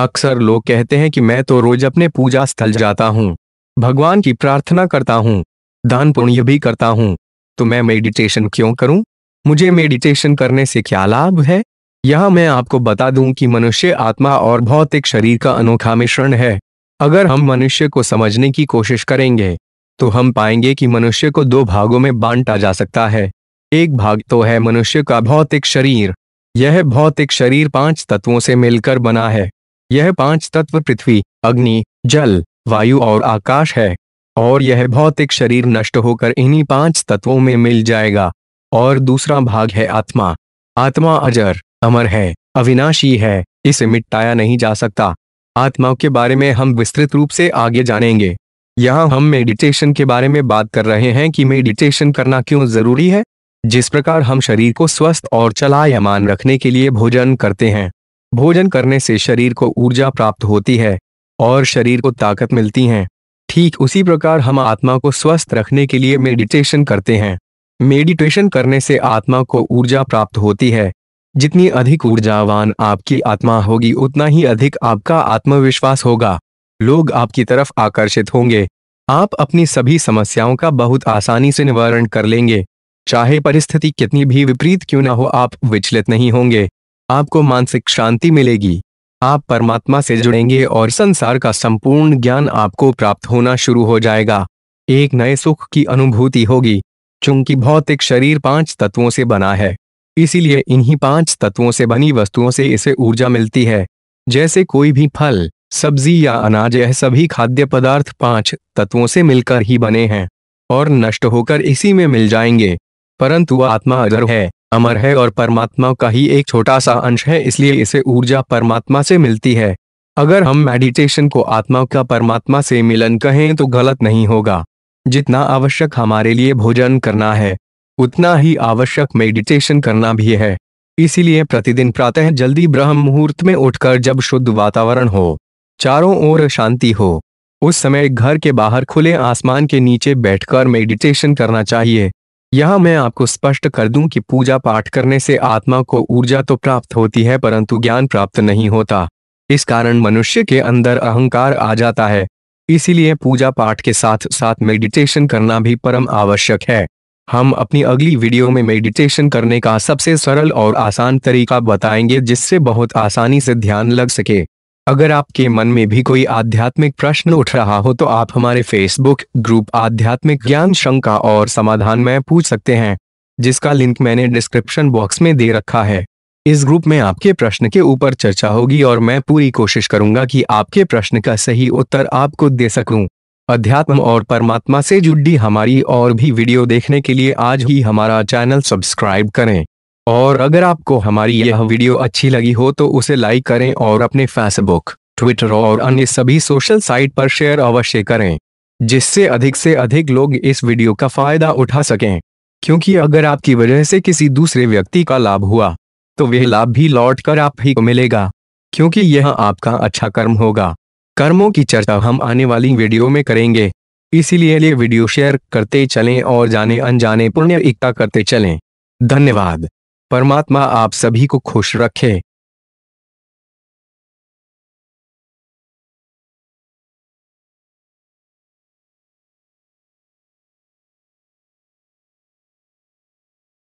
अक्सर लोग कहते हैं कि मैं तो रोज अपने पूजा स्थल जाता हूँ भगवान की प्रार्थना करता हूँ दान पुण्य भी करता हूँ तो मैं मेडिटेशन क्यों करूं मुझे मेडिटेशन करने से क्या लाभ है यह मैं आपको बता दूं कि मनुष्य आत्मा और भौतिक शरीर का अनोखा मिश्रण है अगर हम मनुष्य को समझने की कोशिश करेंगे तो हम पाएंगे कि मनुष्य को दो भागों में बांटा जा सकता है एक भाग तो है मनुष्य का भौतिक शरीर यह भौतिक शरीर पांच तत्वों से मिलकर बना है यह पांच तत्व पृथ्वी अग्नि जल वायु और आकाश है और यह भौतिक शरीर नष्ट होकर इन्हीं पांच तत्वों में मिल जाएगा और दूसरा भाग है आत्मा आत्मा अजर अमर है अविनाशी है इसे मिटाया नहीं जा सकता आत्मा के बारे में हम विस्तृत रूप से आगे जानेंगे यहाँ हम मेडिटेशन के बारे में बात कर रहे हैं कि मेडिटेशन करना क्यों जरूरी है जिस प्रकार हम शरीर को स्वस्थ और चलायमान रखने के लिए भोजन करते हैं भोजन करने से शरीर को ऊर्जा प्राप्त होती है और शरीर को ताकत मिलती है ठीक उसी प्रकार हम आत्मा को स्वस्थ रखने के लिए मेडिटेशन करते हैं मेडिटेशन करने से आत्मा को ऊर्जा प्राप्त होती है जितनी अधिक ऊर्जावान आपकी आत्मा होगी उतना ही अधिक आपका आत्मविश्वास होगा लोग आपकी तरफ आकर्षित होंगे आप अपनी सभी समस्याओं का बहुत आसानी से निवारण कर लेंगे चाहे परिस्थिति कितनी भी विपरीत क्यों ना हो आप विचलित नहीं होंगे आपको मानसिक शांति मिलेगी आप परमात्मा से जुड़ेंगे और संसार का संपूर्ण ज्ञान आपको प्राप्त होना शुरू हो जाएगा एक नए सुख की अनुभूति होगी चूंकि भौतिक शरीर पांच तत्वों से बना है इसीलिए इन्हीं पांच तत्वों से बनी वस्तुओं से इसे ऊर्जा मिलती है जैसे कोई भी फल सब्जी या अनाज यह सभी खाद्य पदार्थ पांच तत्वों से मिलकर ही बने हैं और नष्ट होकर इसी में मिल जाएंगे परंतु आत्मा अगर है अमर है और परमात्मा का ही एक छोटा सा अंश है इसलिए इसे ऊर्जा परमात्मा से मिलती है अगर हम मेडिटेशन को आत्मा का परमात्मा से मिलन कहें तो गलत नहीं होगा जितना आवश्यक हमारे लिए भोजन करना है उतना ही आवश्यक मेडिटेशन करना भी है इसीलिए प्रतिदिन प्रातः जल्दी ब्रह्म मुहूर्त में उठकर जब शुद्ध वातावरण हो चारों ओर शांति हो उस समय घर के बाहर खुले आसमान के नीचे बैठकर मेडिटेशन करना चाहिए यह मैं आपको स्पष्ट कर दूं कि पूजा पाठ करने से आत्मा को ऊर्जा तो प्राप्त होती है परंतु ज्ञान प्राप्त नहीं होता इस कारण मनुष्य के अंदर अहंकार आ जाता है इसीलिए पूजा पाठ के साथ साथ मेडिटेशन करना भी परम आवश्यक है हम अपनी अगली वीडियो में मेडिटेशन करने का सबसे सरल और आसान तरीका बताएंगे जिससे बहुत आसानी से ध्यान लग सके अगर आपके मन में भी कोई आध्यात्मिक प्रश्न उठ रहा हो तो आप हमारे फेसबुक ग्रुप आध्यात्मिक ज्ञान शंका और समाधान में पूछ सकते हैं जिसका लिंक मैंने डिस्क्रिप्शन बॉक्स में दे रखा है इस ग्रुप में आपके प्रश्न के ऊपर चर्चा होगी और मैं पूरी कोशिश करूंगा कि आपके प्रश्न का सही उत्तर आपको दे सकूं। अध्यात्म और परमात्मा से जुड़ी हमारी और भी वीडियो देखने के लिए आज ही हमारा चैनल सब्सक्राइब करें और अगर आपको हमारी यह वीडियो अच्छी लगी हो तो उसे लाइक करें और अपने फेसबुक ट्विटर और अन्य सभी सोशल साइट पर शेयर अवश्य करें जिससे अधिक से अधिक लोग इस वीडियो का फायदा उठा सकें क्योंकि अगर आपकी वजह से किसी दूसरे व्यक्ति का लाभ हुआ तो वह लाभ भी लौट कर आप ही को मिलेगा क्योंकि यह आपका अच्छा कर्म होगा कर्मों की चर्चा हम आने वाली वीडियो में करेंगे इसीलिए ये वीडियो शेयर करते चलें और जाने अनजाने पुण्य एकता करते चलें धन्यवाद परमात्मा आप सभी को खुश रखें